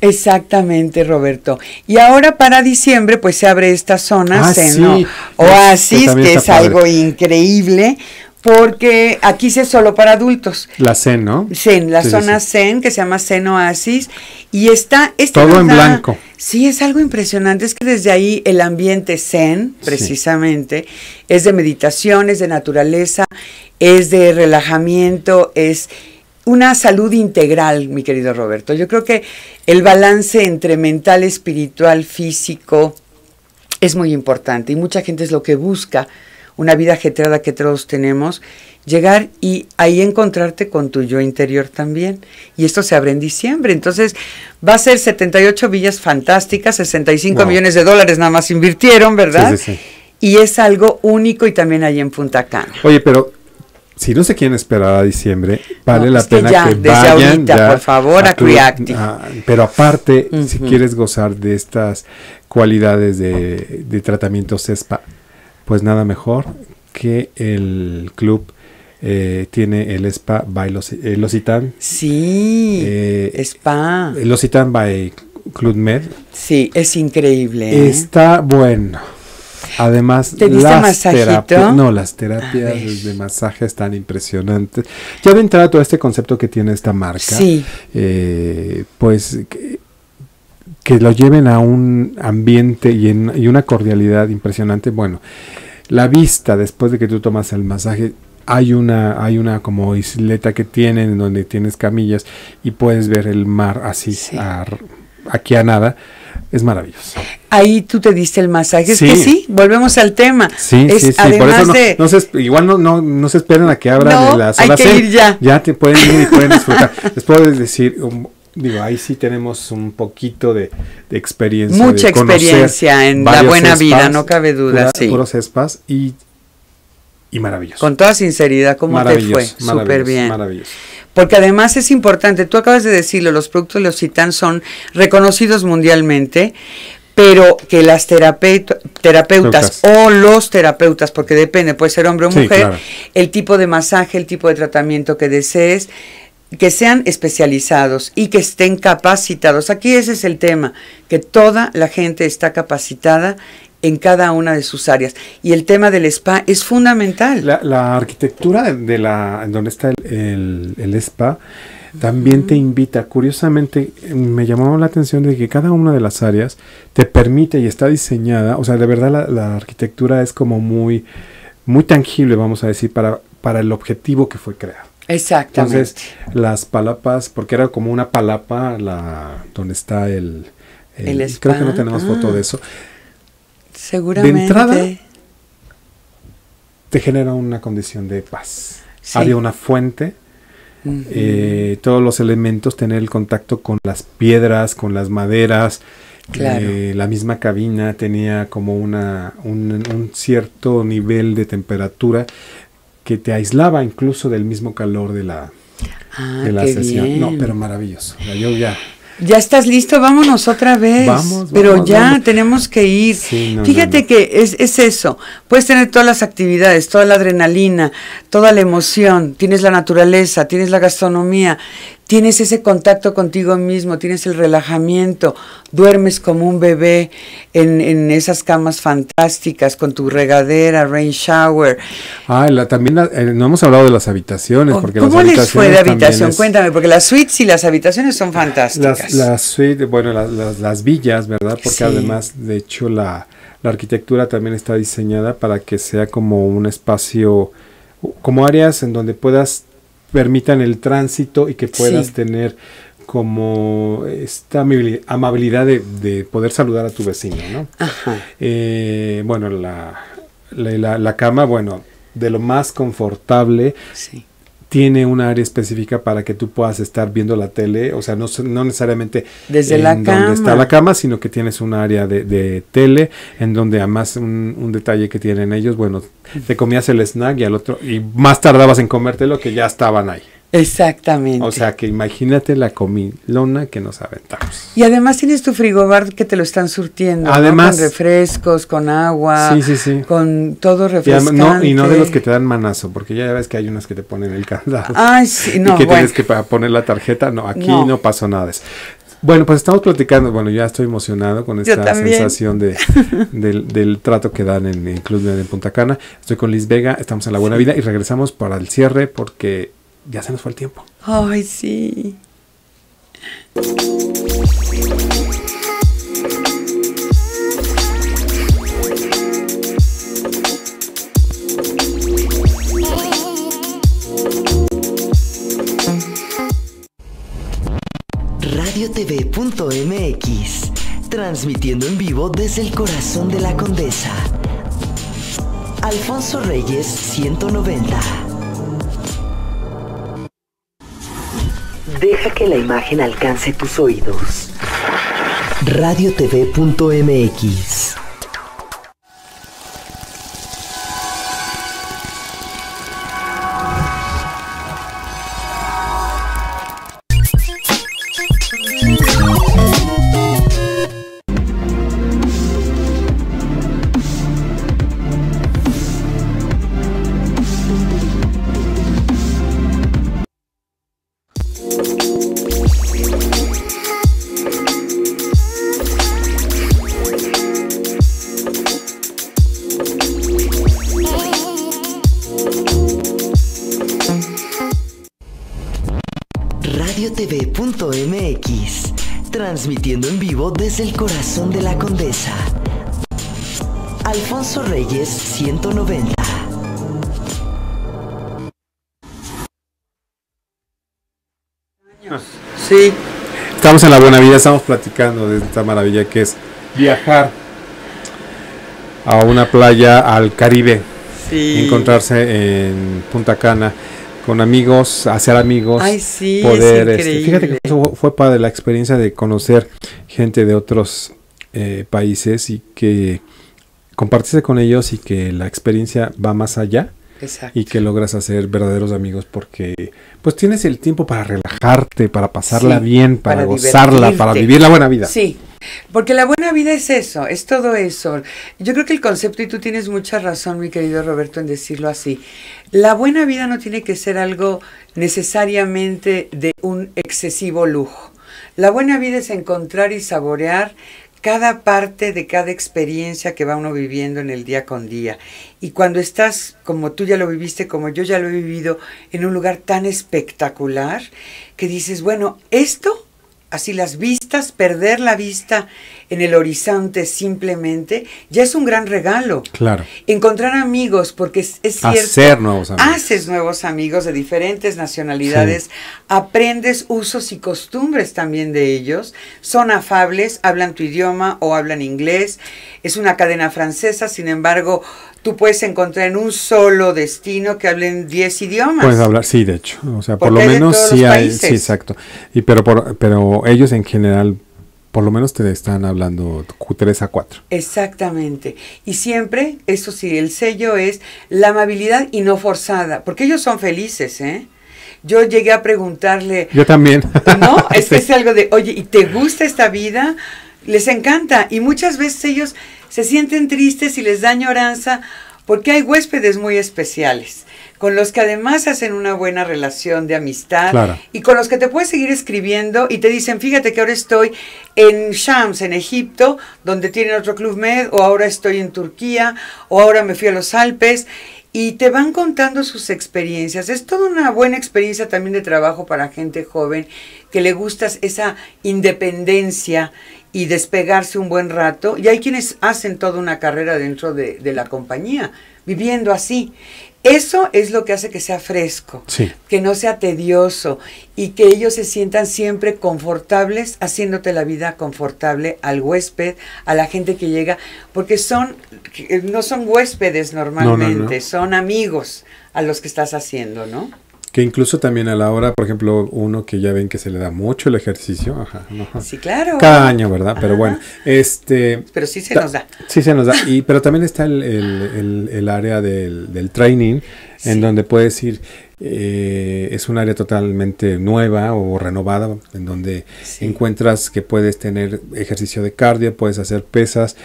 S3: Exactamente, Roberto. Y ahora para diciembre, pues se abre esta zona, ah, Zen pues, Oasis, que, es algo increíble, porque aquí se es solo para adultos.
S1: La
S2: Zen, ¿no?
S3: la zona Zen, que se llama Zen Oasis, y está... Este Todo en blanco. Sí, es algo impresionante, es que desde ahí el ambiente zen, precisamente, es de meditación, es de naturaleza, es de relajamiento, es una salud integral, mi querido Roberto. Yo creo que el balance entre mental, espiritual, físico es muy importante y mucha gente es lo que busca una vida ajetreada que todos tenemos, llegar y ahí encontrarte con tu yo interior también. Y esto se abre en diciembre. Entonces va a ser 78 villas fantásticas, 65 millones de dólares nada más invirtieron, ¿verdad? sí, sí. Y es algo único y también ahí en Punta Cana.
S2: Oye, pero si no sé quién esperará a diciembre, vale la pena que, por favor, a, a pero aparte, si quieres gozar de estas cualidades de, de tratamientos SPA, pues nada mejor que el club eh, tiene el spa by Los, eh, Sí, eh, spa. El by Club Med.
S3: Sí, es increíble.
S2: Está bueno. Además, las terapias, no, las terapias de masaje están impresionantes. Ya de entrada todo este concepto que tiene esta marca, eh, pues que, lo lleven a un ambiente y, en, una cordialidad impresionante. Bueno, la vista después de que tú tomas el masaje hay una, hay una como isleta que tienen donde tienes camillas y puedes ver el mar así aquí a nada es maravilloso.
S3: Ahí tú te diste el masaje, sí. es que sí, volvemos al tema. Sí, sí,
S2: igual no, no, no, se esperen a que abra las horas. Hay que ir ya. Ya te pueden ir y pueden *laughs* disfrutar. Les puedo decir, um, digo, ahí sí tenemos un poquito de, experiencia. Mucha experiencia en la buena vida, no cabe duda, sí. Puros spas
S3: y y maravilloso. Con toda sinceridad, ¿cómo te fue? Súper bien. Porque además es importante, tú acabas de decirlo, los productos de Occitan son reconocidos mundialmente, pero que las terapeutas o los terapeutas, porque depende, puede ser hombre o mujer, el tipo de masaje, el tipo de tratamiento que desees, que sean especializados y que estén capacitados. Aquí ese es el tema, que toda la gente está capacitada en cada una de sus áreas. Y el tema del spa es fundamental. La, arquitectura de, la donde está el,
S2: spa también te invita. Curiosamente, me llamó la atención de que cada una de las áreas te permite y está diseñada, o sea, de verdad la, arquitectura es como muy, muy tangible, vamos a decir, para, para el objetivo que fue creado.
S3: Exactamente. Entonces,
S2: las palapas, porque era como una palapa la donde está el... el, creo que no tenemos foto de ah. eso
S3: Seguramente. De entrada,
S2: te genera una condición de paz. Había una fuente, eh, todos los elementos, tener el contacto con las piedras, con las maderas. Eh, la misma cabina tenía como una, un, cierto nivel de temperatura que te aislaba incluso del mismo calor de la,
S3: ah, sesión. No, pero
S2: maravilloso. la lluvia.
S3: ¿Ya estás listo? Vámonos otra vez. Pero ya tenemos que ir. Fíjate que es, es, eso. Puedes tener todas las actividades, toda la adrenalina, toda la emoción. Tienes la naturaleza, tienes la gastronomía, tienes ese contacto contigo mismo, tienes el relajamiento, duermes como un bebé en, esas camas fantásticas con tu regadera, rain shower.
S2: Ah, la, también eh, no hemos hablado de las habitaciones. Oh, porque las les fue de habitación?
S3: Cuéntame, porque las suites y las habitaciones son fantásticas. Las, suites, bueno, las,
S2: villas, ¿verdad? Porque además, de hecho, la, la arquitectura también está diseñada para que sea como un espacio, como áreas en donde puedas permitan el tránsito y que puedas tener como esta amabilidad de, poder saludar a tu vecino, ¿no? Eh, bueno, la, la, la, la, cama, bueno, de lo más confortable. Sí tiene un área específica para que tú puedas estar viendo la tele, o sea, no, no necesariamente desde la donde está la cama, sino que tienes un área de, tele, en donde además un, un, detalle que tienen ellos, bueno, te comías el snack y al otro, y más tardabas en comértelo que ya estaban ahí. Exactamente. O sea que imagínate la comilona que nos aventamos.
S3: Y además tienes tu frigobar que te lo están surtiendo. Además. Con refrescos, con agua. Sí, sí, sí. Con todo refrescante. Y, no, de los que
S2: te dan manazo, porque ya ves que hay unas que te ponen el candado. Ay, sí, *laughs* no. que tienes que poner la tarjeta. No, aquí no, pasó nada Bueno, pues estamos platicando. Bueno, ya estoy emocionado con esta sensación de, *laughs* del, del, trato que dan en el Club de Punta Cana. Estoy con Liz Vega, estamos en La Buena Vida y regresamos para el cierre porque ya se nos fue el tiempo.
S3: Ay, sí.
S1: Radio RadioTV.mx, transmitiendo en vivo desde el corazón de la condesa. Alfonso Reyes 190. Deja que la imagen alcance tus oídos.
S3: estamos en la buena vida,
S2: estamos platicando de esta maravilla que es viajar a una playa al Caribe, encontrarse en Punta Cana con amigos, hacer amigos,
S3: poder. Este, fíjate
S2: que eso fue para la experiencia de conocer gente de otros eh, países y que compartirse con ellos y que la experiencia va más allá y que logras hacer verdaderos amigos porque pues tienes el tiempo para relajarte, para pasarla bien, para, gozarla, para vivir la buena vida. Sí,
S3: porque la buena vida es eso, es todo eso. Yo creo que el concepto, y tú tienes mucha razón, mi querido Roberto, en decirlo así, la buena vida no tiene que ser algo necesariamente de un excesivo lujo. La buena vida es encontrar y saborear cada parte de cada experiencia que va uno viviendo en el día con día. Y cuando estás, como tú ya lo viviste, como yo ya lo he vivido, en un lugar tan espectacular, que dices, bueno, esto, así las vistas, perder la vista en el horizonte simplemente, ya es un gran regalo. Claro. Encontrar amigos, porque es, cierto. Hacer nuevos amigos. Haces nuevos amigos de diferentes nacionalidades, aprendes usos y costumbres también de ellos, son afables, hablan tu idioma o hablan inglés, es una cadena francesa, sin embargo, tú puedes encontrar en un solo destino que hablen 10 idiomas. Puedes hablar,
S2: sí, de hecho. O sea, por lo menos sí hay, sí, exacto. Y pero pero ellos en general por lo menos te están hablando 3 a 4.
S3: Exactamente. Y siempre, eso sí, el sello es la amabilidad y no forzada, porque ellos son felices, ¿eh? Yo llegué a preguntarle. Yo también. No, *laughs* es que es algo de, oye, ¿y te gusta esta vida? Les encanta. Y muchas veces ellos se sienten tristes y les da añoranza porque hay huéspedes muy especiales con los que además hacen una buena relación de amistad y con los que te puedes seguir escribiendo y te dicen, fíjate que ahora estoy en Shams, en Egipto, donde tienen otro club med, o ahora estoy en Turquía, o ahora me fui a los Alpes y te van contando sus experiencias. Es toda una buena experiencia también de trabajo para gente joven que le gusta esa independencia y despegarse un buen rato. Y hay quienes hacen toda una carrera dentro de, la compañía, viviendo así. Eso es lo que hace que sea fresco, que no sea tedioso y que ellos se sientan siempre confortables, haciéndote la vida confortable al huésped, a la gente que llega, porque son eh, no son huéspedes normalmente, son amigos a los que estás haciendo, ¿no?
S2: Que incluso también a la hora, por ejemplo, uno que ya ven que se le da mucho el ejercicio. Ajá, Sí, claro. Cada año, ¿verdad? Pero bueno, este... Pero sí se nos da. Sí se nos da. Y, pero también está el, área del, training, en donde puedes ir... Eh, es un área totalmente nueva o renovada en donde encuentras que puedes tener ejercicio de cardio, puedes hacer pesas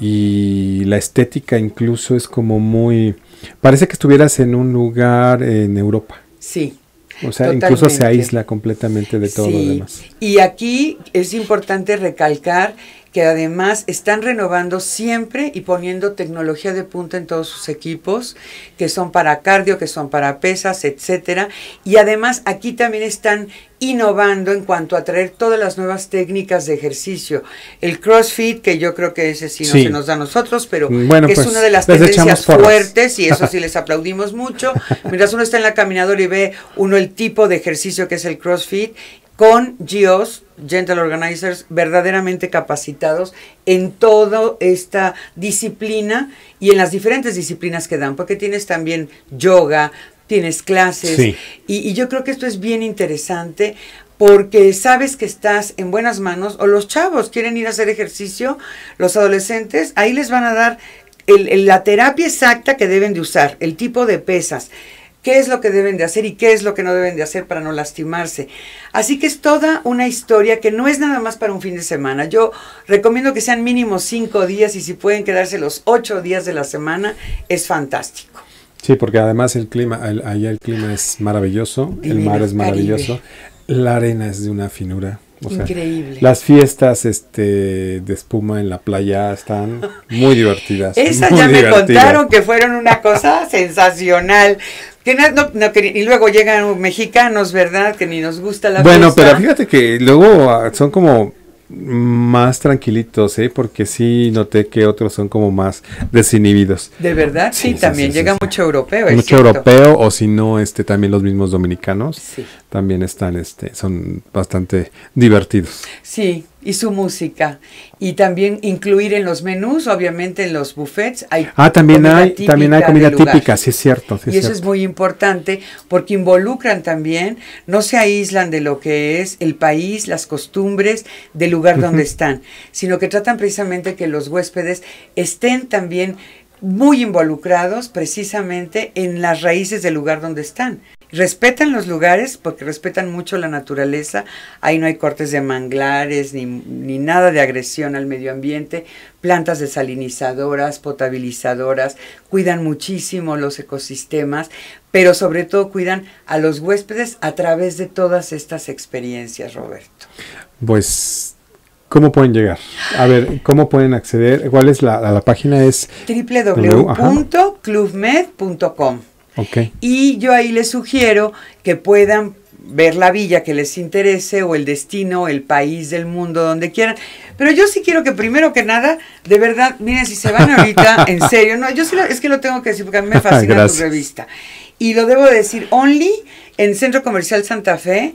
S2: y la estética incluso es como muy... Parece que estuvieras en un lugar en Europa. Sí. O sea, incluso se aísla completamente de todo lo demás.
S3: Y aquí es importante recalcar que además están renovando siempre y poniendo tecnología de punta en todos sus equipos, que son para cardio, que son para pesas, etcétera. Y además aquí también están innovando en cuanto a traer todas las nuevas técnicas de ejercicio. El CrossFit, que yo creo que ese sí no se nos da a nosotros, pero mm, es pues, una de las tendencias fuertes y eso sí *laughs* les aplaudimos mucho. Mientras uno está en la caminadora y ve uno el tipo de ejercicio que es el CrossFit, con GIOS, Gentle Organizers verdaderamente capacitados en toda esta disciplina y en las diferentes disciplinas que dan, porque tienes también yoga, tienes clases, y, yo creo que esto es bien interesante porque sabes que estás en buenas manos, o los chavos quieren ir a hacer ejercicio, los adolescentes, ahí les van a dar la terapia exacta que deben de usar, el tipo de pesas, qué es lo que deben de hacer y qué es lo que no deben de hacer para no lastimarse. Así que es toda una historia que no es nada más para un fin de semana. Yo recomiendo que sean mínimo cinco días y si pueden quedarse los ocho días de la semana, es fantástico.
S2: Sí, porque además el clima, allá el clima es maravilloso, el mar es maravilloso, la arena es de una finura. Increíble. Las fiestas este, de espuma en la playa están muy *laughs* divertidas. esa ya me contaron
S3: que fueron una cosa sensacional y luego llegan mexicanos, ¿verdad? Que ni nos gusta la Bueno, pero
S2: fíjate que luego ah, son como más tranquilitos, ¿eh? Porque sí noté que otros son como más desinhibidos.
S3: De verdad, sí, también llega mucho europeo. mucho europeo
S2: o si no, este, también los mismos dominicanos también están, este, son bastante divertidos.
S3: Sí, y su música. Y también incluir en los menús, obviamente en los buffets. Hay ah, también, hay, también hay comida típica,
S2: sí es cierto. y eso es
S3: muy importante porque involucran también, no se aíslan de lo que es el país, las costumbres del lugar donde están, sino que tratan precisamente que los huéspedes estén también muy involucrados precisamente en las raíces del lugar donde están respetan los lugares porque respetan mucho la naturaleza. Ahí no hay cortes de manglares ni, nada de agresión al medio ambiente. Plantas desalinizadoras, potabilizadoras, cuidan muchísimo los ecosistemas, pero sobre todo cuidan a los huéspedes a través de todas estas experiencias, Roberto.
S2: Pues ¿Cómo pueden llegar? A ver, ¿cómo pueden acceder? ¿Cuál es la, página? Es
S3: www.clubmed.com. Okay. Y yo ahí les sugiero que puedan ver la villa que les interese o el destino, el país del mundo, donde quieran. Pero yo sí quiero que primero que nada, de verdad, miren, si se van ahorita, *laughs* en serio, no, yo es que lo tengo que decir porque a mí me fascina tu revista. Y lo debo decir, Only en Centro Comercial Santa Fe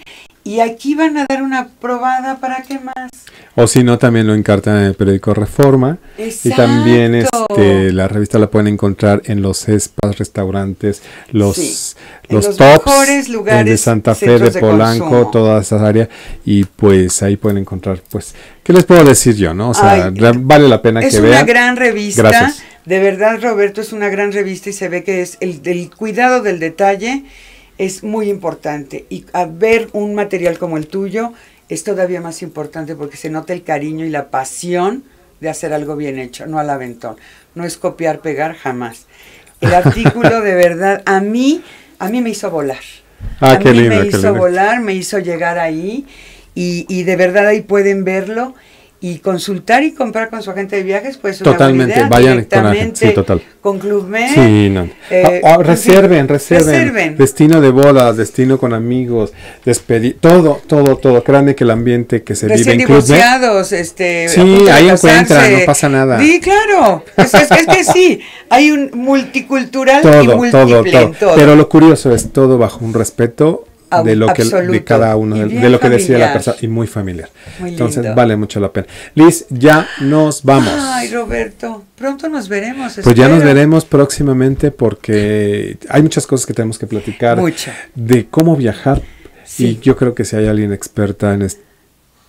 S3: y aquí van a dar una probada para qué más.
S2: O si no, también lo encartan en el periódico Reforma. Y también este, la revista la pueden encontrar en los espas, restaurantes, los, los, tops, lugares, de Santa Fe, de Polanco, todas esas áreas. Y pues ahí pueden encontrar, pues, ¿qué les puedo decir yo? no? O sea, vale la pena que vean. Es una gran revista. Gracias.
S3: De verdad, Roberto, es una gran revista y se ve que es el cuidado del detalle es muy importante y a ver un material como el tuyo es todavía más importante porque se nota el cariño y la pasión de hacer algo bien hecho, no al aventón. No es copiar, pegar jamás. El *laughs* artículo de verdad a mí a mí me hizo volar. Ah, a mí me hizo volar, me hizo llegar ahí y, y de verdad ahí pueden verlo y consultar y comprar con su agente de viajes, pues totalmente, vayan con, sí, total. con Club Med. Sí, no.
S2: Eh, ah, ah, reserven, reserven, Destino de bodas, destino con amigos, despedir, todo, todo, todo. Créanme que el ambiente que se vive en Club
S3: este, sí, ahí encuentran, no pasa nada. Sí, claro, es, que sí, hay un multicultural todo, y múltiple todo, todo. Pero lo
S2: curioso es todo bajo un respeto de lo que de cada uno de, lo que decía la persona y muy familiar. Entonces vale mucho la pena. Liz, ya nos vamos. Ay,
S3: Roberto, pronto nos veremos. Pues ya nos
S2: veremos próximamente porque hay muchas cosas que tenemos que platicar de cómo viajar y yo creo que si hay alguien experta en esto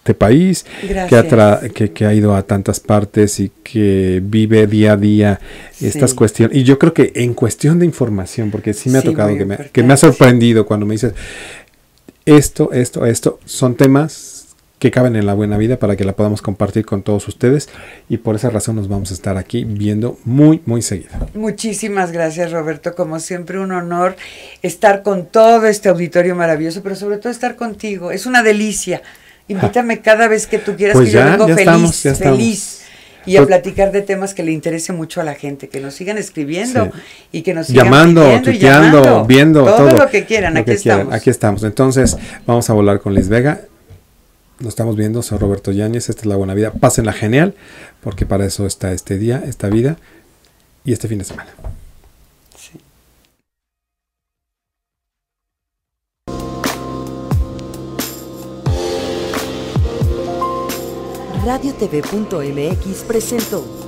S2: este país, que ha, que, ha, ido a tantas partes y que vive día a día estas cuestiones. Y yo creo que en cuestión de información, porque sí me ha tocado, que me, que me, ha sorprendido cuando me dices, esto, esto, esto, son temas que caben en la buena vida para que la podamos compartir con todos ustedes y por esa razón nos vamos a estar aquí viendo muy, muy seguido.
S3: Muchísimas gracias Roberto, como siempre un honor estar con todo este auditorio maravilloso, pero sobre todo estar contigo, es una delicia Invítame cada vez que tú quieras pues que yo venga feliz, feliz. Y a pues platicar de temas que le interese mucho a la gente, que nos sigan escribiendo y que nos sigan llamando, tuiteando, viendo todo, lo que quieran. aquí
S2: estamos. aquí estamos. Entonces, vamos a volar con Liz Vega. Nos estamos viendo, soy Roberto Yáñez, esta es La Buena Vida. Pásenla genial, porque para eso está este día, esta vida y este fin de semana.
S1: radiotv.mx presentó